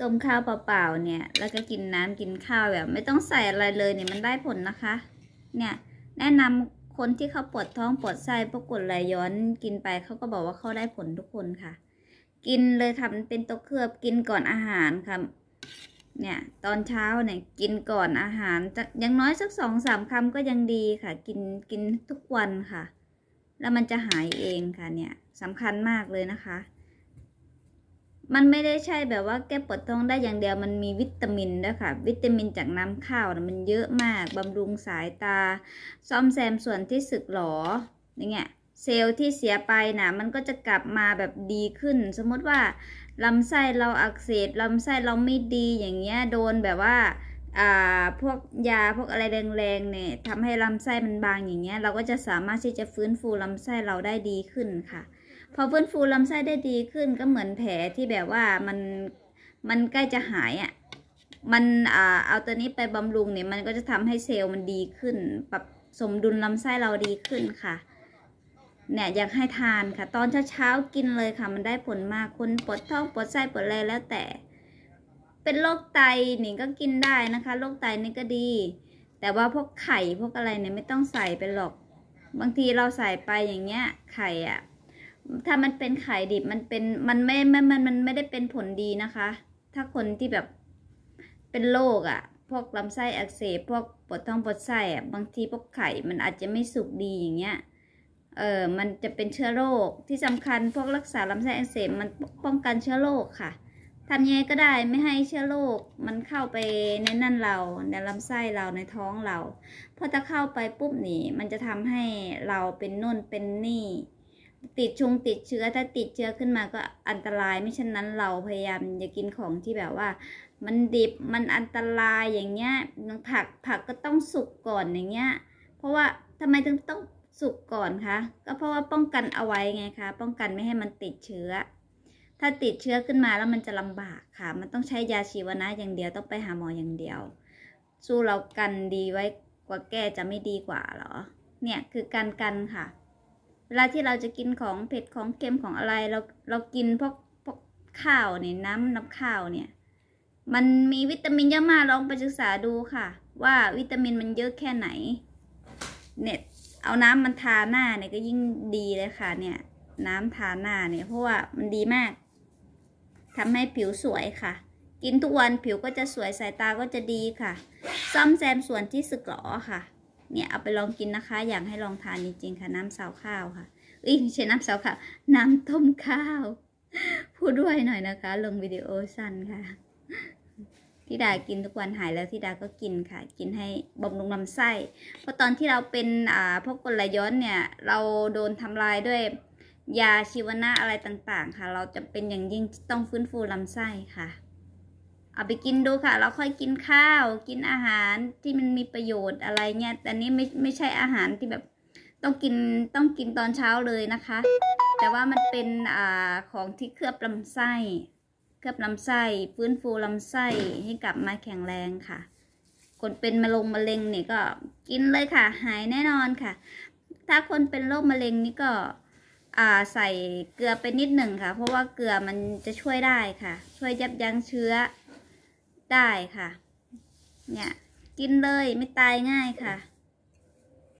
ต้มข้าวเปล่าๆเนี่ยแล้วก็กินน้ำกินข้าวแบบ ไม่ต้องใส่อะไรเลยเนี่ยมันได้ผลนะคะ เนี่ยแนะนำคนที่เขาปวดท้องปวดไส้ปวดกดไหลย้อนกินไปเขาก็บอกว่าเขาได้ผลทุกคนค่ะ กินเลยทำเป็นตกเคลือบกินก่อนอาหารค่ะเนี่ยตอนเช้าเนี่ยกินก่อนอาหาระยังน้อยสักสองสามคำก็ยังดีค่ะ กินกินทุกวันค่ะ แล้วมันจะหายเองค่ะเนี่ยสำคัญมากเลยนะคะมันไม่ได้ใช่แบบว่าแก้ปวดท้องได้อย่างเดียว มันมีวิตามินด้วยค่ะ วิตามินจากน้ำข้าวมันเยอะมาก บำรุงสายตา ซ่อมแซมส่วนที่สึกหรอ อย่างเงี้ย เซลล์ที่เสียไปนะ มันก็จะกลับมาแบบดีขึ้น สมมติว่าลำไส้เราอักเสบลำไส้เราไม่ดีอย่างเงี้ย โดนแบบว่า อ่า พวกยาพวกอะไรแรง ๆ เนี่ย ทำให้ลำไส้มันบางอย่างเงี้ย เราก็จะสามารถที่จะฟื้นฟูลำไส้เราได้ดีขึ้นค่ะพอฟื้นฟูลำไส้ได้ดีขึ้นก็เหมือนแผลที่แบบว่ามันมันใกล้จะหายอะ่ะ มันอ่าเอาตัวนี้ไปบำรุงเนี่ยมันก็จะทำให้เซลล์มันดีขึ้น ปรับสมดุลลำไส้เราดีขึ้นค่ะ เนี่ยอยากให้ทานค่ะ ตอนเช้าๆกินเลยค่ะมันได้ผลมากคนปวดท้องปวดไส้ปวดอะไรแล้วแต่ เป็นโรคไตนี่ก็กินได้นะคะโรคไตนี่ก็ดี แต่ว่าพวกไข่พวกอะไรเนี่ยไม่ต้องใส่ไปหรอก บางทีเราใส่ไปอย่างเงี้ย ไข่อะ่ะถ้ามันเป็นไข่ดิบมันเป็นมันไม่ไม่มันมันไม่ได้เป็นผลดีนะคะ ถ้าคนที่แบบเป็นโรคอะ่ะ พวกลำไส้อักเสบพวกปวดท้องปวดไส้อะ่ะบางทีพวกไข่มันอาจจะไม่สุกดีอย่างเงี้ยเออมันจะเป็นเชื้อโรคที่สำคัญพวกรักษาลำไส้อักเสบมันป้องกันเชื้อโรคค่ะทำยังไงก็ได้ไม่ให้เชื้อโรคมันเข้าไปในนั่นเรา ในลำไส้เราในท้องเราเพราะถ้าเข้าไปปุ๊บนี่ มันจะทำให้เราเป็นนุ่นเป็นนี่ติดชงติดเชื้อถ้าติดเชื้อขึ้นมาก็อันตราย ไม่เช่นนั้นเราพยายามอย่ากินของที่แบบว่ามันดิบมันอันตรายอย่างเงี้ย ผักผักก็ต้องสุกก่อนอย่างเงี้ย เพราะว่าทำไมถึงต้องสุกก่อนคะก็เพราะว่าป้องกันเอาไว้ไงคะป้องกันไม่ให้มันติดเชื้อ ถ้าติดเชื้อขึ้นมาแล้วมันจะลำบากค่ะ มันต้องใช้ยาชีวนะอย่างเดียวต้องไปหาหมออย่างเดียว สู้เรากันดีไว้กว่าแก้จะไม่ดีกว่าหรอ เนี่ยคือการกันค่ะเวลาที่เราจะกินของเผ็ดของเค็มของอะไร เราเรากินพวกพวกข้าวเนี่ยน้ำน้ำข้าวเนี่ย มันมีวิตามินเยอะมากลองไปศึกษาดูค่ะ ว่าวิตามินมันเยอะแค่ไหน เนี่ยเอาน้ำมันทาหน้าเนี่ยก็ยิ่งดีเลยค่ะ เนี่ย น้ำทาหน้าเนี่ยเพราะว่ามันดีมากทำให้ผิวสวยค่ะ กินทุกวันผิวก็จะสวยสายตาก็จะดีค่ะซ่อมแซมส่วนที่สึกหรอค่ะเนี่ยเอาไปลองกินนะคะ อยากให้ลองทานจริงๆค่ะ น้ำสาวข้าวค่ะอีกไม่ใช่น้ำสาวข้าวน้ำต้มข้าว พูดด้วยหน่อยนะคะ ลงวิดีโอสั้นค่ะทิดากินทุกวันหายแล้วทิดาก็กินค่ะ กินให้บำรุงลำไส้เพราะตอนที่เราเป็นอ่าพวกกลย้อนเนี่ย เราโดนทำลายด้วย ยาชีวนะอะไรต่าง ๆ ค่ะ เราจะเป็นอย่างยิ่งต้องฟื้นฟูลำไส้ค่ะเอาไปกินดูค่ะ เราค่อยกินข้าว กินอาหารที่มันมีประโยชน์อะไรเงี้ยแต่นี้ไม่ไม่ใช่อาหารที่แบบต้องกินต้องกินตอนเช้าเลยนะคะ แต่ว่ามันเป็น อ่าของที่เคลือบลำไส้ เคลือบลำไส้ฟื้นฟูลำไส้ให้กลับมาแข็งแรงค่ะ คนเป็นมะลงมะเร็งเนี่ยก็กินเลยค่ะ หายแน่นอนค่ะ ถ้าคนเป็นโรคมะเร็งนี่ก็อ่าใส่เกลือไปนิดหนึ่งค่ะ เพราะว่าเกลือมันจะช่วยได้ค่ะ ช่วยยับยั้งเชื้อได้ ค่ะ เนี่ย กินเลยไม่ตายง่ายค่ะ